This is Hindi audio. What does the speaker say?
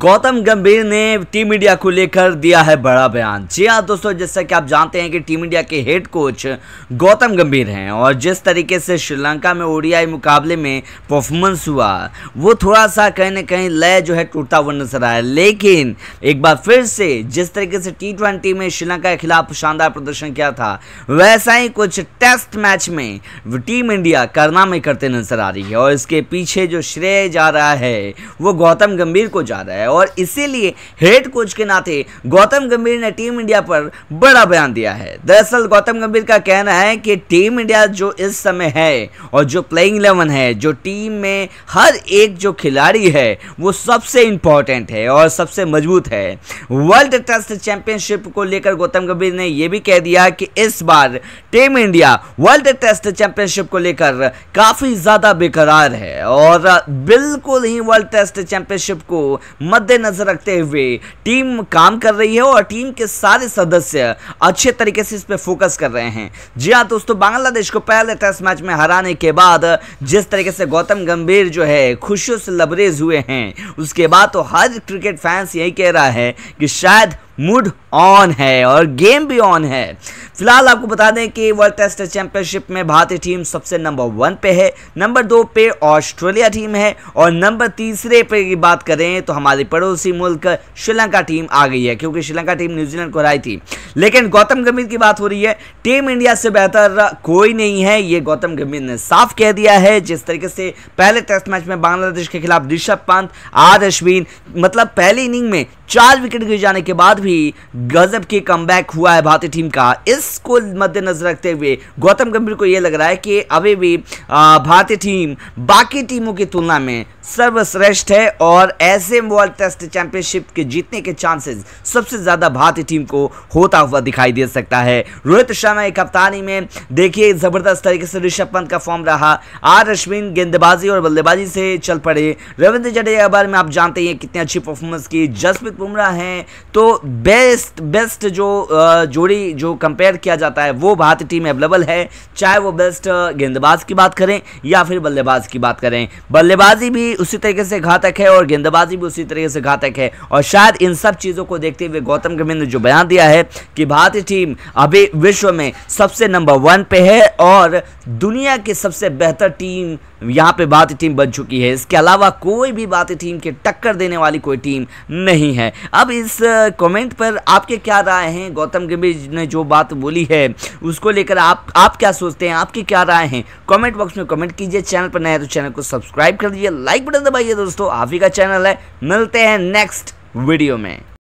गौतम गंभीर ने टीम इंडिया को लेकर दिया है बड़ा बयान जी हाँ दोस्तों जैसा कि आप जानते हैं कि टीम इंडिया के हेड कोच गौतम गंभीर हैं और जिस तरीके से श्रीलंका में ओडीआई मुकाबले में परफॉर्मेंस हुआ वो थोड़ा सा कहीं ना कहीं लय जो है टूटता हुआ नजर आया लेकिन एक बार फिर से जिस तरीके से टी ट्वेंटी में श्रीलंका के खिलाफ शानदार प्रदर्शन किया था वैसा ही कुछ टेस्ट मैच में टीम इंडिया करना में करते नजर आ रही है और इसके पीछे जो श्रेय जा रहा है वो गौतम गंभीर को जा रहा है जाता है और इसीलिए हेड कोच के नाते गौतम गंभीर ने टीम इंडिया पर बड़ा बयान दिया है दरअसल गौतम गंभीर का कहना है कि टीम इंडिया जो इस समय है और जो प्लेइंग इलेवन है जो टीम में हर एक जो खिलाड़ी है वो सबसे इंपॉर्टेंट है और सबसे मजबूत है वर्ल्ड टेस्ट चैंपियनशिप को लेकर गौतम गंभीर ने यह भी कह दिया कि इस बार team India world test championship को लेकर काफ़ी ज़्यादा बेकरार है और बिल्कुल ही वर्ल्ड टेस्ट चैंपियनशिप को मद्देनजर रखते हुए टीम काम कर रही है और टीम के सारे सदस्य अच्छे तरीके से इस पर फोकस कर रहे हैं जी हाँ दोस्तों बांग्लादेश को पहले टेस्ट मैच में हराने के बाद जिस तरीके से गौतम गंभीर जो है खुशियों से लबरेज हुए हैं उसके बाद तो हर क्रिकेट फैंस यही कह रहा है कि शायद मूड ऑन है और गेम भी ऑन है फिलहाल आपको बता दें कि वर्ल्ड टेस्ट चैंपियनशिप में भारतीय टीम सबसे नंबर वन पे है नंबर दो पे ऑस्ट्रेलिया टीम है और नंबर तीसरे पे की बात करें तो हमारे पड़ोसी मुल्क श्रीलंका टीम आ गई है क्योंकि श्रीलंका टीम न्यूजीलैंड को हराई थी लेकिन गौतम गंभीर की बात हो रही है टीम इंडिया से बेहतर कोई नहीं है ये गौतम गंभीर ने साफ कह दिया है जिस तरीके से पहले टेस्ट मैच में बांग्लादेश के खिलाफ ऋषभ पंत आर अश्विन मतलब पहली इनिंग में चार विकेट गिर जाने के बाद भी गजब के कम हुआ है भारतीय टीम का इसको मद्देनजर रखते हुए गौतम गंभीर को यह लग रहा है कि अभी भी भारतीय टीम बाकी टीमों की तुलना में सर्वश्रेष्ठ है और ऐसे वर्ल्ड टेस्ट चैंपियनशिप के जीतने के चांसेस सबसे ज़्यादा भारतीय टीम को होता हुआ दिखाई दे सकता है रोहित शर्मा की कप्तानी में देखिए ज़बरदस्त तरीके से ऋषभ पंत का फॉर्म रहा आर अश्विन गेंदबाजी और बल्लेबाजी से चल पड़े रविंद्र जडेजा के बारे में आप जानते हैं कितनी अच्छी परफॉर्मेंस की जसप्रीत बुमराह हैं तो बेस्ट बेस्ट जो जोड़ी जो कंपेयर किया जाता है वो भारतीय टीम अवेलेबल है चाहे वो बेस्ट गेंदबाज की बात करें या फिर बल्लेबाज की बात करें बल्लेबाजी भी उसी तरीके से घातक है और गेंदबाजी भी उसी तरीके से घातक है और शायद इन सब चीज़ों को देखते हुए गौतम गंभीर ने जो बयान दिया है कि भारतीय टीम अभी विश्व में सबसे नंबर वन पे है और दुनिया की सबसे बेहतर टीम यहाँ पे भारतीय टीम बन चुकी है इसके अलावा कोई भी भारतीय टीम के टक्कर देने वाली कोई टीम नहीं है है अब इस कमेंट पर आपके क्या राय हैं गौतम गंभीर ने जो बात बोली है उसको लेकर आप आप क्या सोचते हैं आपकी क्या राय हैं कमेंट बॉक्स में कमेंट कीजिए चैनल पर नया तो चैनल को सब्सक्राइब कर दीजिए लाइक बटन दबाइए दोस्तों आप ही का चैनल है मिलते हैं नेक्स्ट वीडियो में